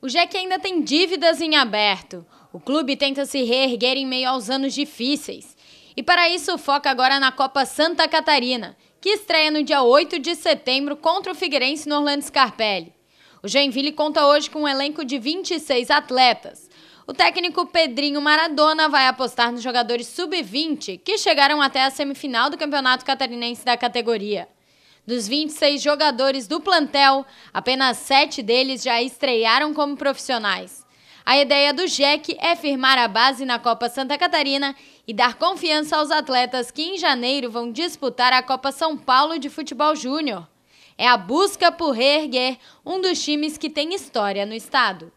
O Jack ainda tem dívidas em aberto. O clube tenta se reerguer em meio aos anos difíceis. E para isso foca agora na Copa Santa Catarina, que estreia no dia 8 de setembro contra o Figueirense no Orlando Scarpelli. O Joinville conta hoje com um elenco de 26 atletas. O técnico Pedrinho Maradona vai apostar nos jogadores sub-20 que chegaram até a semifinal do Campeonato Catarinense da categoria. Dos 26 jogadores do plantel, apenas sete deles já estrearam como profissionais. A ideia do Jack é firmar a base na Copa Santa Catarina e dar confiança aos atletas que em janeiro vão disputar a Copa São Paulo de Futebol Júnior. É a busca por reerguer um dos times que tem história no estado.